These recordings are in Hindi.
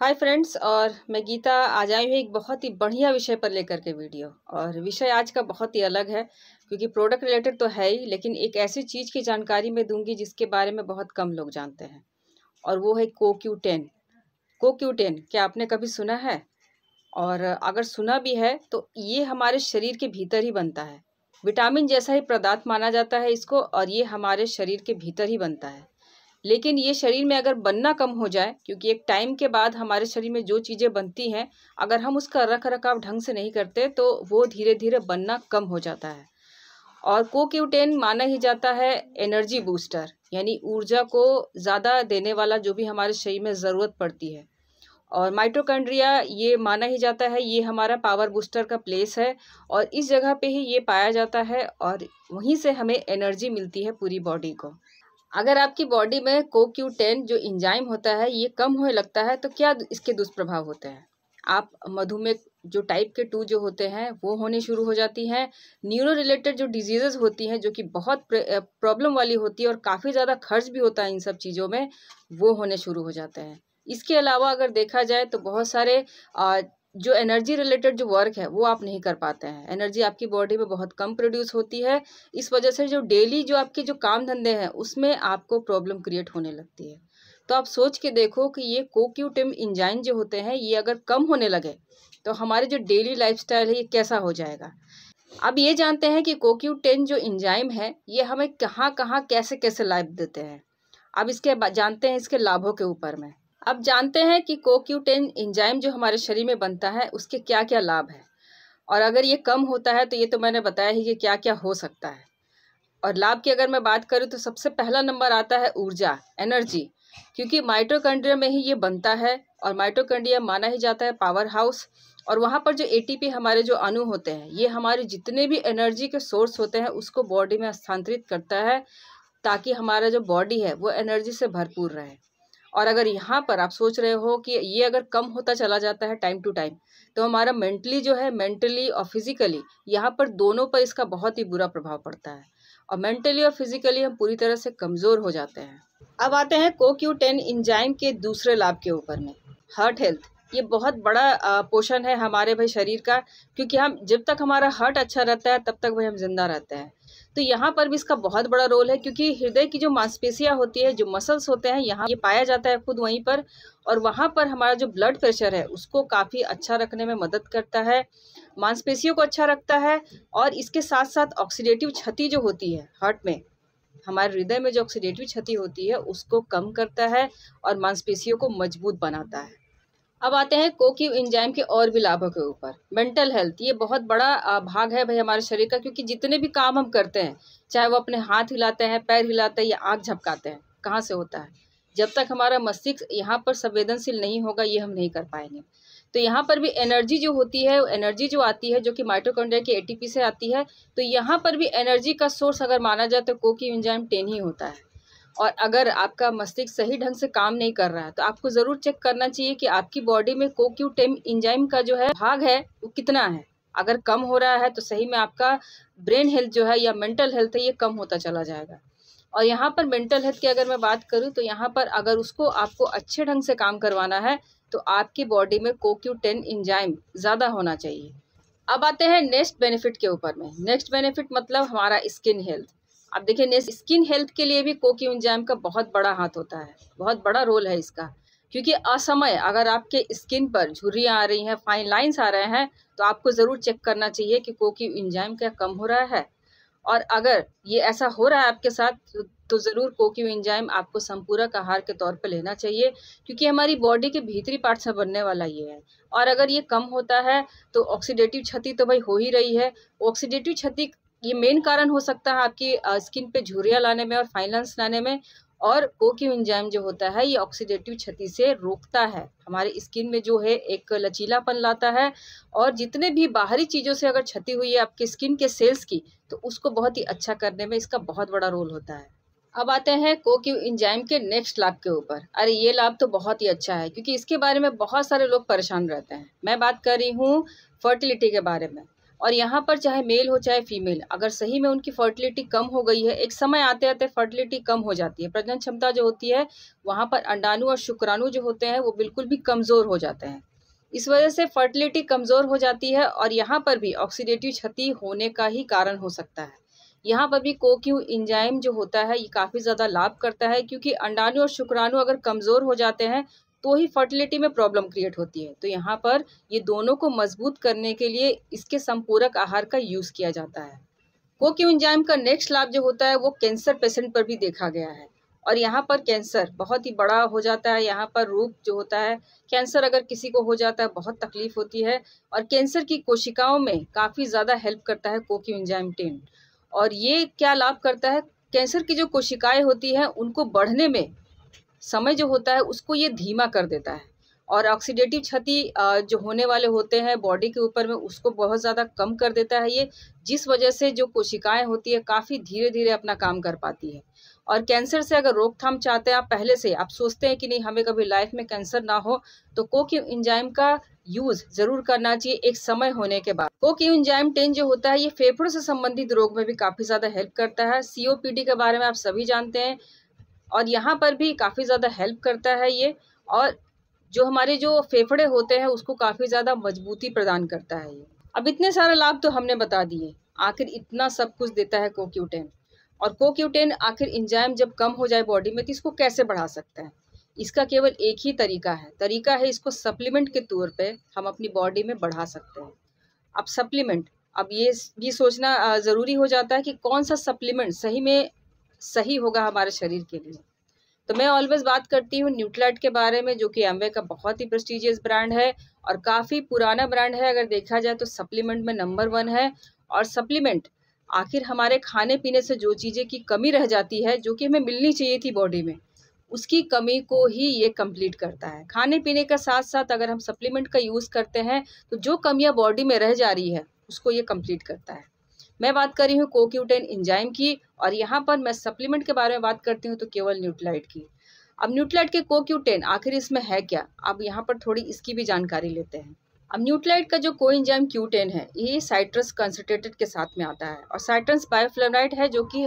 हाय फ्रेंड्स और मैं गीता आज आई हूँ एक बहुत ही बढ़िया विषय पर लेकर के वीडियो और विषय आज का बहुत ही अलग है क्योंकि प्रोडक्ट रिलेटेड तो है ही लेकिन एक ऐसी चीज़ की जानकारी मैं दूंगी जिसके बारे में बहुत कम लोग जानते हैं और वो है कोक्यू टेन कोक्यू टेन क्या आपने कभी सुना है और अगर सुना भी है तो ये हमारे शरीर के भीतर ही बनता है विटामिन जैसा ही पदार्थ माना जाता है इसको और ये हमारे शरीर के भीतर ही बनता है लेकिन ये शरीर में अगर बनना कम हो जाए क्योंकि एक टाइम के बाद हमारे शरीर में जो चीज़ें बनती हैं अगर हम उसका रख रखाव ढंग से नहीं करते तो वो धीरे धीरे बनना कम हो जाता है और कोक्यूटेन माना ही जाता है एनर्जी बूस्टर यानी ऊर्जा को ज़्यादा देने वाला जो भी हमारे शरीर में ज़रूरत पड़ती है और माइटोकॉन्ड्रिया ये माना ही जाता है ये हमारा पावर बूस्टर का प्लेस है और इस जगह पे ही ये पाया जाता है और वहीं से हमें एनर्जी मिलती है पूरी बॉडी को अगर आपकी बॉडी में को क्यू टेन जो इंजाइम होता है ये कम होने लगता है तो क्या इसके दुष्प्रभाव होते हैं आप मधुमेह जो टाइप के टू जो होते हैं वो होने शुरू हो जाती हैं न्यूरो रिलेटेड जो डिजीजेज होती हैं जो कि बहुत प्रॉब्लम वाली होती है और काफ़ी ज़्यादा खर्च भी होता है इन सब चीज़ों में वो होने शुरू हो जाते हैं इसके अलावा अगर देखा जाए तो बहुत सारे जो एनर्जी रिलेटेड जो वर्क है वो आप नहीं कर पाते हैं एनर्जी आपकी बॉडी में बहुत कम प्रोड्यूस होती है इस वजह से जो डेली जो आपके जो काम धंधे हैं उसमें आपको प्रॉब्लम क्रिएट होने लगती है तो आप सोच के देखो कि ये कोक्यूटिम इंजाइन जो होते हैं ये अगर कम होने लगे तो हमारे जो डेली लाइफस्टाइल है ये कैसा हो जाएगा अब ये जानते हैं कि कोक्यू टेन जो इंजाइम है ये हमें कहाँ कहाँ कैसे कैसे लाभ देते हैं अब इसके जानते हैं इसके लाभों के ऊपर में अब जानते हैं कि कोक्यूटेन इंजाइम जो हमारे शरीर में बनता है उसके क्या क्या लाभ है और अगर ये कम होता है तो ये तो मैंने बताया ही कि क्या क्या हो सकता है और लाभ की अगर मैं बात करूँ तो सबसे पहला नंबर आता है ऊर्जा एनर्जी क्योंकि माइट्रोकंड्रिया में ही ये बनता है और माइट्रोकंड्रिया माना ही जाता है पावर हाउस और वहाँ पर जो एटीपी हमारे जो अणु होते हैं ये हमारे जितने भी एनर्जी के सोर्स होते हैं उसको बॉडी में स्थानांतरित करता है ताकि हमारा जो बॉडी है वो एनर्जी से भरपूर रहे और अगर यहाँ पर आप सोच रहे हो कि ये अगर कम होता चला जाता है टाइम टू टाइम तो हमारा मेंटली जो है मेंटली और फिजिकली यहाँ पर दोनों पर इसका बहुत ही बुरा प्रभाव पड़ता है और मेंटली और फिजिकली हम पूरी तरह से कमज़ोर हो जाते हैं अब आते हैं कोक्यू टेन इंजाइम के दूसरे लाभ के ऊपर में हार्ट हेल्थ ये बहुत बड़ा पोषण है हमारे भाई शरीर का क्योंकि हम जब तक हमारा हार्ट अच्छा रहता है तब तक भाई हम जिंदा रहते हैं तो यहाँ पर भी इसका बहुत बड़ा रोल है क्योंकि हृदय की जो मांसपेशियाँ होती है जो मसल्स होते हैं यहाँ ये पाया जाता है खुद वहीं पर और वहाँ पर हमारा जो ब्लड प्रेशर है उसको काफ़ी अच्छा रखने में मदद करता है मांसपेशियों को अच्छा रखता है और इसके साथ साथ ऑक्सीडेटिव क्षति जो होती है हार्ट में हमारे हृदय में जो ऑक्सीडेटिव क्षति होती है उसको कम करता है और मांसपेशियों को मजबूत बनाता है अब आते हैं कोकी एंजाइम के और भी लाभों के ऊपर मेंटल हेल्थ ये बहुत बड़ा भाग है भाई हमारे शरीर का क्योंकि जितने भी काम हम करते हैं चाहे वो अपने हाथ हिलाते हैं पैर हिलाते हैं या आँख झपकाते हैं कहाँ से होता है जब तक हमारा मस्तिष्क यहाँ पर संवेदनशील नहीं होगा ये हम नहीं कर पाएंगे तो यहाँ पर भी एनर्जी जो होती है एनर्जी जो आती है जो कि माइट्रोकॉन्ड्रिया की एटीपी से आती है तो यहाँ पर भी एनर्जी का सोर्स अगर माना जाए तो कोकी एंजाइम टेन ही होता है और अगर आपका मस्तिष्क सही ढंग से काम नहीं कर रहा है तो आपको ज़रूर चेक करना चाहिए कि आपकी बॉडी में कोक्यू टेम इंजाइम का जो है भाग है वो कितना है अगर कम हो रहा है तो सही में आपका ब्रेन हेल्थ जो है या मेंटल हेल्थ है ये कम होता चला जाएगा और यहाँ पर मेंटल हेल्थ की अगर मैं बात करूँ तो यहाँ पर अगर उसको आपको अच्छे ढंग से काम करवाना है तो आपकी बॉडी में कोक्यू टेन इंजाइम ज़्यादा होना चाहिए अब आते हैं नेक्स्ट बेनिफिट के ऊपर में नेक्स्ट बेनिफिट मतलब हमारा स्किन हेल्थ अब देखिए ने स्किन हेल्थ के लिए भी कोकी इंजाम का बहुत बड़ा हाथ होता है बहुत बड़ा रोल है इसका क्योंकि असमय अगर आपके स्किन पर झुर्रियाँ आ रही हैं फाइन लाइन्स आ रहे हैं तो आपको ज़रूर चेक करना चाहिए कि कोकी इंजाम क्या कम हो रहा है और अगर ये ऐसा हो रहा है आपके साथ तो, तो ज़रूर कोक्यू इंजाइम आपको संपूरक आहार के तौर पर लेना चाहिए क्योंकि हमारी बॉडी के भीतरी पार्ट से बनने वाला ये है और अगर ये कम होता है तो ऑक्सीडेटिव क्षति तो भाई हो ही रही है ऑक्सीडेटिव क्षति ये मेन कारण हो सकता है आपकी स्किन पे झुरिया लाने में और फाइनेंस लाने में और कोक्यू इंजाइम जो होता है ये ऑक्सीडेटिव क्षति से रोकता है हमारे स्किन में जो है एक लचीलापन लाता है और जितने भी बाहरी चीज़ों से अगर क्षति हुई है आपके स्किन के सेल्स की तो उसको बहुत ही अच्छा करने में इसका बहुत बड़ा रोल होता है अब आते हैं कोक्यू इंजाइम के नेक्स्ट लाभ के ऊपर अरे ये लाभ तो बहुत ही अच्छा है क्योंकि इसके बारे में बहुत सारे लोग परेशान रहते हैं मैं बात कर रही हूँ फर्टिलिटी के बारे में और यहाँ पर चाहे मेल हो चाहे फीमेल अगर सही में उनकी फर्टिलिटी कम हो गई है एक समय आते आते फर्टिलिटी कम हो जाती है प्रजनन क्षमता जो होती है वहाँ पर अंडाणु और शुक्राणु जो होते हैं वो बिल्कुल भी कमज़ोर हो जाते हैं इस वजह से फर्टिलिटी कमज़ोर हो जाती है और यहाँ पर भी ऑक्सीडेटिव क्षति होने का ही कारण हो सकता है यहाँ पर भी कोक्यू इंजाइम जो होता है ये काफ़ी ज़्यादा लाभ करता है क्योंकि अंडाणु और शुक्राणु अगर कमज़ोर हो जाते हैं तो ही फर्टिलिटी में प्रॉब्लम क्रिएट होती है तो यहाँ पर ये दोनों को मजबूत करने के लिए इसके संपूरक आहार का यूज़ किया जाता है कोक्यू इंजाइम का नेक्स्ट लाभ जो होता है वो कैंसर पेशेंट पर भी देखा गया है और यहाँ पर कैंसर बहुत ही बड़ा हो जाता है यहाँ पर रूप जो होता है कैंसर अगर किसी को हो जाता है बहुत तकलीफ होती है और कैंसर की कोशिकाओं में काफ़ी ज़्यादा हेल्प करता है कोक्यू इंजाइम टेन और ये क्या लाभ करता है कैंसर की जो कोशिकाएं होती हैं उनको बढ़ने में समय जो होता है उसको ये धीमा कर देता है और ऑक्सीडेटिव क्षति जो होने वाले होते हैं बॉडी के ऊपर में उसको बहुत ज़्यादा कम कर देता है ये जिस वजह से जो कोशिकाएं होती है काफ़ी धीरे धीरे अपना काम कर पाती है और कैंसर से अगर रोकथाम चाहते हैं आप पहले से आप सोचते हैं कि नहीं हमें कभी लाइफ में कैंसर ना हो तो कोक्यू इंजाइम का यूज़ ज़रूर करना चाहिए एक समय होने के बाद कोक्यू इंजाइम टेन जो होता है ये फेफड़ों से संबंधित रोग में भी काफ़ी ज़्यादा हेल्प करता है सीओपीडी के बारे में आप सभी जानते हैं और यहाँ पर भी काफ़ी ज़्यादा हेल्प करता है ये और जो हमारे जो फेफड़े होते हैं उसको काफ़ी ज़्यादा मजबूती प्रदान करता है ये अब इतने सारे लाभ तो हमने बता दिए आखिर इतना सब कुछ देता है कोक्यूटेन और कोक्यूटेन आखिर इंजाइम जब कम हो जाए बॉडी में तो इसको कैसे बढ़ा सकता है इसका केवल एक ही तरीका है तरीका है इसको सप्लीमेंट के तौर पे हम अपनी बॉडी में बढ़ा सकते हैं अब सप्लीमेंट अब ये भी सोचना ज़रूरी हो जाता है कि कौन सा सप्लीमेंट सही में सही होगा हमारे शरीर के लिए तो मैं ऑलवेज बात करती हूँ न्यूट्रलाइट के बारे में जो कि एमवे का बहुत ही प्रेस्टिजियस ब्रांड है और काफ़ी पुराना ब्रांड है अगर देखा जाए तो सप्लीमेंट में नंबर वन है और सप्लीमेंट आखिर हमारे खाने पीने से जो चीज़ें की कमी रह जाती है जो कि हमें मिलनी चाहिए थी बॉडी में उसकी कमी को ही ये कंप्लीट करता है खाने पीने का साथ साथ अगर हम सप्लीमेंट का यूज़ करते हैं तो जो कमियाँ बॉडी में रह जा रही है उसको ये कंप्लीट करता है मैं बात कर रही हूँ कोक्यूटेन इंजाइम की और यहाँ पर मैं सप्लीमेंट के बारे में बात करती हूँ तो केवल न्यूट्लाइट की अब न्यूट्लाइट के कोक्यूटेन आखिर इसमें है क्या अब यहाँ पर थोड़ी इसकी भी जानकारी लेते हैं अब न्यूट्लाइट का जो को इंजाइम क्यूटेन है ये साइट्रस कंसनट्रेटेड के साथ में आता है और साइट्रस बायोफ्लोराइड है जो कि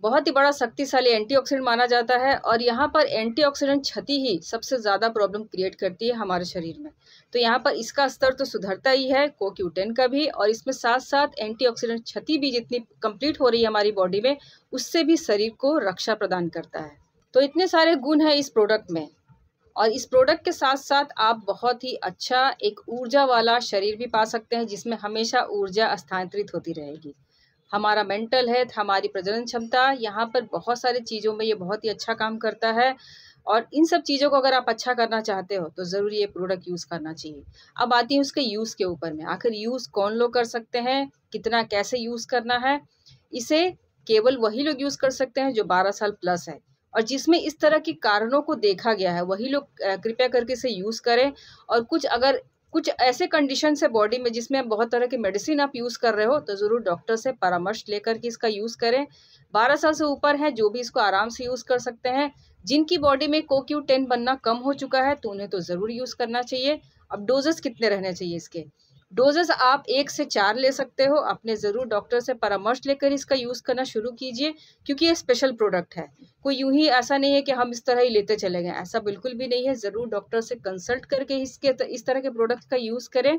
बहुत ही बड़ा शक्तिशाली एंटीऑक्सीडेंट माना जाता है और यहाँ पर एंटीऑक्सीडेंट क्षति ही सबसे ज़्यादा प्रॉब्लम क्रिएट करती है हमारे शरीर में तो यहाँ पर इसका स्तर तो सुधरता ही है कोक्यूटेन का भी और इसमें साथ साथ एंटीऑक्सीडेंट क्षति भी जितनी कंप्लीट हो रही है हमारी बॉडी में उससे भी शरीर को रक्षा प्रदान करता है तो इतने सारे गुण हैं इस प्रोडक्ट में और इस प्रोडक्ट के साथ साथ आप बहुत ही अच्छा एक ऊर्जा वाला शरीर भी पा सकते हैं जिसमें हमेशा ऊर्जा स्थानांतरित होती रहेगी हमारा मेंटल हेल्थ हमारी प्रजनन क्षमता यहाँ पर बहुत सारी चीज़ों में ये बहुत ही अच्छा काम करता है और इन सब चीज़ों को अगर आप अच्छा करना चाहते हो तो ज़रूर ये प्रोडक्ट यूज़ करना चाहिए अब आती है उसके यूज़ के ऊपर में आखिर यूज़ कौन लोग कर सकते हैं कितना कैसे यूज़ करना है इसे केवल वही लोग यूज़ कर सकते हैं जो बारह साल प्लस है और जिसमें इस तरह के कारणों को देखा गया है वही लोग कृपया करके इसे यूज़ करें और कुछ अगर कुछ ऐसे कंडीशन है बॉडी में जिसमें बहुत तरह की मेडिसिन आप यूज़ कर रहे हो तो ज़रूर डॉक्टर से परामर्श लेकर के इसका यूज़ करें बारह साल से ऊपर है जो भी इसको आराम से यूज़ कर सकते हैं जिनकी बॉडी में कोक्यू टेन बनना कम हो चुका है तो उन्हें तो ज़रूर यूज़ करना चाहिए अब डोजेस कितने रहने चाहिए इसके डोजेस आप एक से चार ले सकते हो अपने ज़रूर डॉक्टर से परामर्श लेकर इसका यूज़ करना शुरू कीजिए क्योंकि ये स्पेशल प्रोडक्ट है कोई यूं ही ऐसा नहीं है कि हम इस तरह ही लेते चले गए ऐसा बिल्कुल भी नहीं है ज़रूर डॉक्टर से कंसल्ट करके इसके इस तरह के प्रोडक्ट का यूज़ करें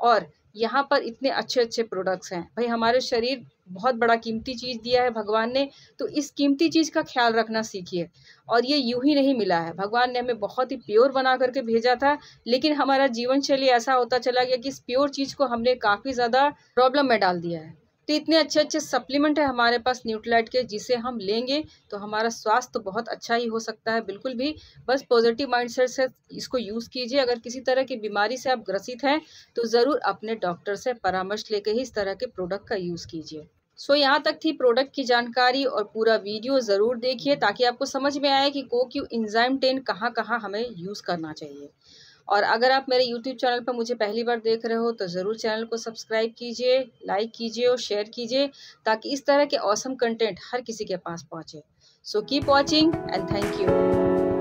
और यहाँ पर इतने अच्छे अच्छे प्रोडक्ट्स हैं भाई हमारे शरीर बहुत बड़ा कीमती चीज़ दिया है भगवान ने तो इस कीमती चीज़ का ख्याल रखना सीखिए और ये यूं ही नहीं मिला है भगवान ने हमें बहुत ही प्योर बना करके भेजा था लेकिन हमारा जीवन शैली ऐसा होता चला गया कि इस प्योर चीज़ को हमने काफ़ी ज़्यादा प्रॉब्लम में डाल दिया है तो इतने अच्छे अच्छे सप्लीमेंट है हमारे पास न्यूट्रलाइट के जिसे हम लेंगे तो हमारा स्वास्थ्य तो बहुत अच्छा ही हो सकता है बिल्कुल भी बस पॉजिटिव माइंडसेट से इसको यूज़ कीजिए अगर किसी तरह की बीमारी से आप ग्रसित हैं तो ज़रूर अपने डॉक्टर से परामर्श लेके ही इस तरह के प्रोडक्ट का यूज़ कीजिए सो so, यहाँ तक थी प्रोडक्ट की जानकारी और पूरा वीडियो ज़रूर देखिए ताकि आपको समझ में आए कि कोक्यू इंजाइम टेन कहाँ कहाँ हमें यूज़ करना चाहिए और अगर आप मेरे यूट्यूब चैनल पर मुझे पहली बार देख रहे हो तो ज़रूर चैनल को सब्सक्राइब कीजिए लाइक कीजिए और शेयर कीजिए ताकि इस तरह के औसम कंटेंट हर किसी के पास पहुँचे so keep watching and thank you